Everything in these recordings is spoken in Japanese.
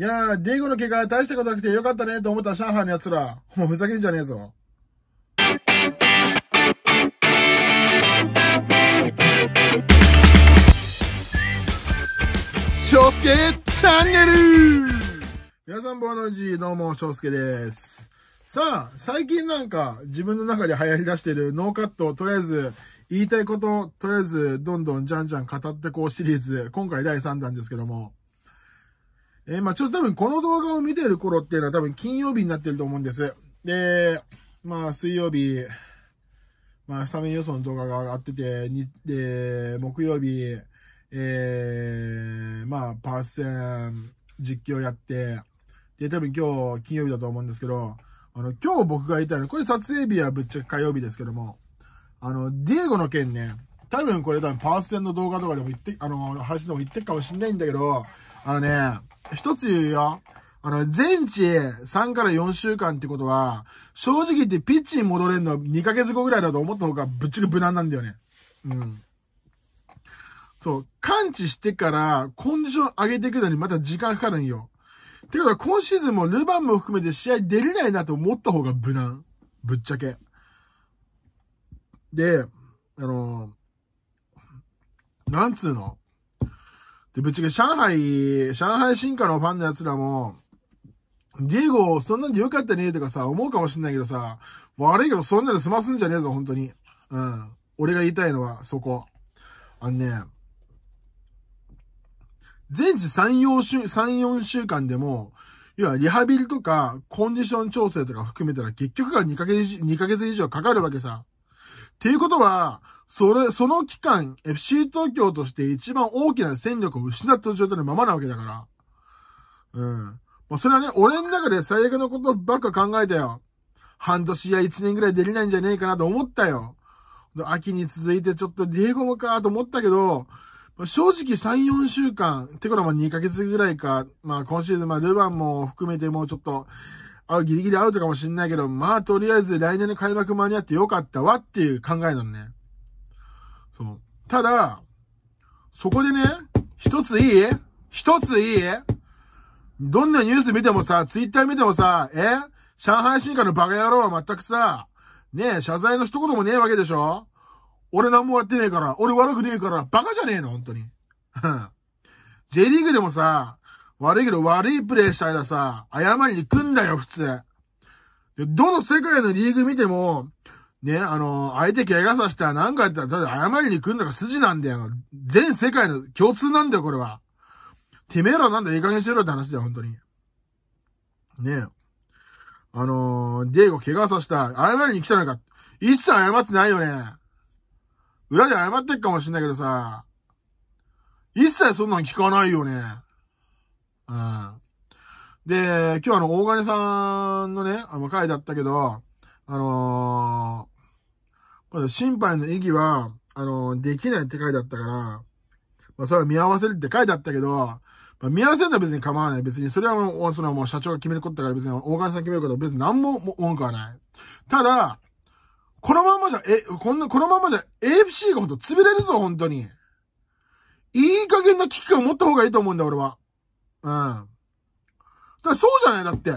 いやー、ディゴの怪我大したことなくてよかったねと思った上海の奴ら。もうふざけんじゃねえぞ。章介チャンネル皆さん、ボーノジー、どうも、章介です。さあ、最近なんか、自分の中で流行り出してるノーカットをとりあえず、言いたいこと、とりあえず、どんどんじゃんじゃん語ってこうシリーズ、今回第3弾ですけども、えー、まあちょっと多分この動画を見てる頃っていうのは多分金曜日になってると思うんです。で、まあ水曜日、まあスタメン予想の動画が上がってて、にで、木曜日、えー、まあパーセン実況やって、で、多分今日金曜日だと思うんですけど、あの、今日僕が言いたの、これ撮影日はぶっちゃけ火曜日ですけども、あの、ディエゴの件ね、多分これ多分パーセンの動画とかでも言って、あの、話でも言ってるかもしんないんだけど、あのね、一つ言うよ。あの、全治3から4週間ってことは、正直言ってピッチに戻れるのは2ヶ月後ぐらいだと思った方がぶっちゃけ無難なんだよね。うん。そう、完治してからコンディション上げていくのにまた時間かかるんよ。ってことは今シーズンもルヴァンも含めて試合出れないなと思った方が無難。ぶっちゃけ。で、あのー、なんつうので、ぶっちゃけ上海、上海進化のファンの奴らも、ディエゴ、そんなんでよかったねとかさ、思うかもしんないけどさ、悪いけどそんなの済ますんじゃねえぞ、本当に。うん。俺が言いたいのは、そこ。あのね、全治3、4週、3、4週間でも、要はリハビリとか、コンディション調整とか含めたら結局が2ヶ月、2ヶ月以上かかるわけさ。っていうことは、それ、その期間、FC 東京として一番大きな戦力を失った状態のままなわけだから。うん。まそれはね、俺の中で最悪のことばっか考えたよ。半年や一年ぐらいできないんじゃねえかなと思ったよ。秋に続いてちょっとディエゴもかと思ったけど、正直3、4週間、ってことはもう2ヶ月ぐらいか、まあ今シーズン、まあルヴンも含めてもうちょっと、あギリギリアウトかもしんないけど、まあとりあえず来年の開幕間に合ってよかったわっていう考えなのね。そう。ただ、そこでね、一ついい一ついいどんなニュース見てもさ、ツイッター見てもさ、え上海進化のバカ野郎は全くさ、ねえ、謝罪の一言もねえわけでしょ俺何もやってねえから、俺悪くねえから、バカじゃねえの、本当に。J リーグでもさ、悪いけど悪いプレイした間さ、謝りに来んだよ、普通。どの世界のリーグ見ても、ね、あの、相手怪我させたら何かやったら、ただ謝りに来るのが筋なんだよ。全世界の共通なんだよ、これは。てめえらなんだ、いい加減しろって話だよ、本当に。ねえ。あのー、デイゴ怪我させた、謝りに来たのか。一切謝ってないよね。裏で謝ってっかもしんないけどさ。一切そんなん聞かないよね。うん。で、今日あの、大金さんのね、あの回だったけど、あのー、審判の意義は、あのー、できないって書いてあったから、まあ、それは見合わせるって書いてあったけど、まあ、見合わせるのは別に構わない。別に、それはもう、それはもう社長が決めることだから別に、大金さん決めることは別に何も文句はない。ただ、このままじゃ、え、こんな、このままじゃ AFC がほんと潰れるぞ、本当に。いい加減な危機感を持った方がいいと思うんだ、俺は。うん。だそうじゃないだって。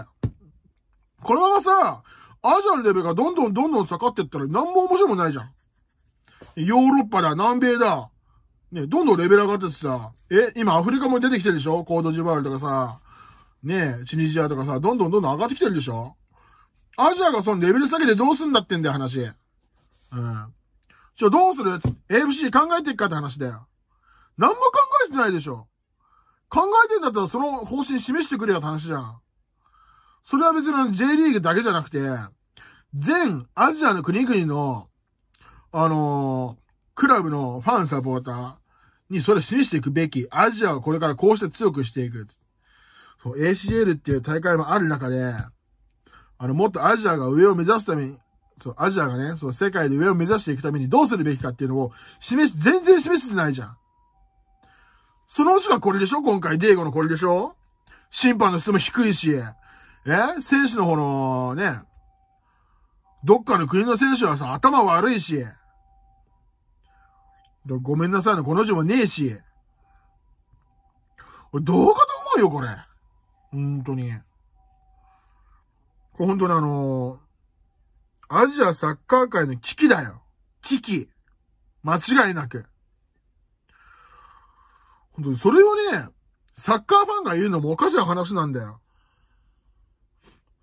このままさ、アジアのレベルがどんどんどんどん下がってったら何も面白くないじゃん。ヨーロッパだ、南米だ。ね、どんどんレベル上がっててさ、え、今アフリカも出てきてるでしょコードジバールとかさ、ねチュニジアとかさ、どんどんどんどん上がってきてるでしょアジアがそのレベル下げてどうすんだってんだよ、話。うん。ちょ、どうする ?AFC 考えていくかって話だよ。何も考えてないでしょ。考えてんだったらその方針示してくれよって話じゃん。それは別に J リーグだけじゃなくて、全アジアの国々の、あのー、クラブのファンサポーターにそれ示していくべき。アジアをこれからこうして強くしていく。そう、ACL っていう大会もある中で、あの、もっとアジアが上を目指すために、そう、アジアがね、そう、世界で上を目指していくためにどうするべきかっていうのを示し、全然示せてないじゃん。そのうちがこれでしょ今回、デーゴのこれでしょ審判の質も低いし。え選手の方の、ね、どっかの国の選手はさ、頭悪いし、ごめんなさいの、この字もねえし、俺どうかと思うよ、これ。本当に。これ本当にあのアジアサッカー界の危機だよ。危機。間違いなく。本当にそれをね、サッカーファンが言うのもおかしな話なんだよ。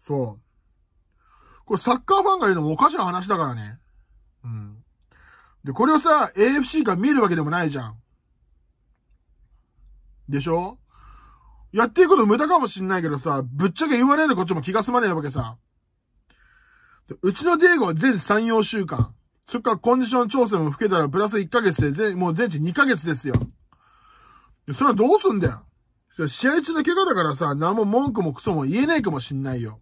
そう。これサッカーファンが言うのもおかしな話だからね。うん。で、これをさ、AFC が見るわけでもないじゃん。でしょやっていくこと無駄かもしんないけどさ、ぶっちゃけ言われるこっちも気が済まねえわけさ。うちのデーゴは全3、4週間。そっからコンディション調整も吹けたらプラス1ヶ月で全、もう全治2ヶ月ですよ。それはどうすんだよ。試合中の怪我だからさ、何も文句もクソも言えないかもしんないよ。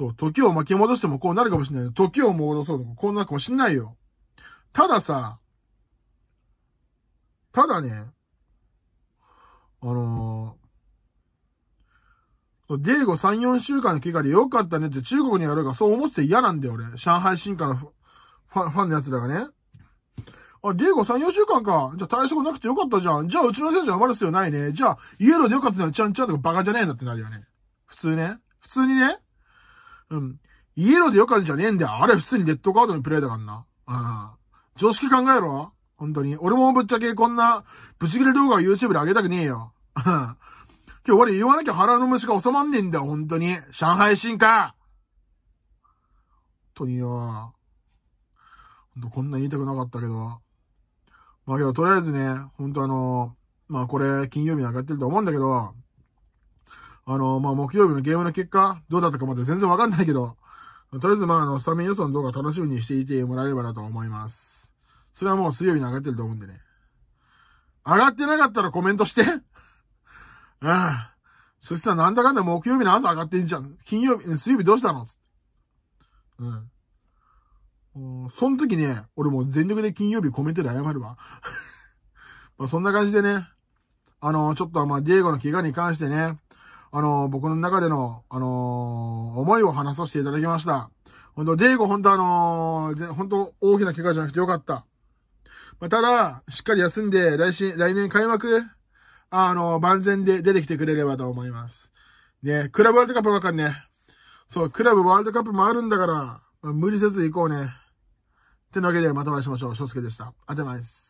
そう、時を巻き戻してもこうなるかもしれない。時を戻そうとかこうなるかもしんないよ。たださ、ただね、あのー、デーゴ3、4週間の怪我でよかったねって中国にやるがそう思ってて嫌なんだよ、俺。上海進化のファファンの奴らがね。あ、デーゴ3、4週間か。じゃあ退職なくてよかったじゃん。じゃあうちの選手は余る必要ないね。じゃあ、イエローでよかったじゃん、ちゃんちゃんとかバカじゃねえんだってなるよね。普通ね。普通にね。うん。イエローでよかったんじゃねえんだよ。あれ普通にレッドカードのプレイだからな。ああ。常識考えろ本当に。俺もぶっちゃけこんな、ぶち切れ動画を YouTube で上げたくねえよ。今日俺言わなきゃ腹の虫が収まんねえんだよ、本当に。上海進化本当によ。ほんとこんな言いたくなかったけど。まあけど、とりあえずね、ほんとあの、まあこれ金曜日に上がってると思うんだけど、あの、まあ、木曜日のゲームの結果、どうだったかまで全然わかんないけど、とりあえず、まあ、あの、スタメン予想の動画楽しみにしていてもらえればなと思います。それはもう水曜日に上がってると思うんでね。上がってなかったらコメントしてうん。そしたらなんだかんだ木曜日の朝上がってんじゃん。金曜日、水曜日どうしたのうん。その時ね、俺もう全力で金曜日コメントで謝るわ まあそんな感じでね、あの、ちょっとまあ、ディエゴの怪我に関してね、あの、僕の中での、あの思いを話させていただきました。本当デイゴ本当あの本当大きな怪我じゃなくてよかった。まあ、ただ、しっかり休んで、来し、来年開幕、あの万全で出てきてくれればと思います。ね、クラブワールドカップわかんね。そう、クラブワールドカップもあるんだから、まあ、無理せず行こうね。ってなわけで、またお会いしましょう。翔介でした。あてまいです。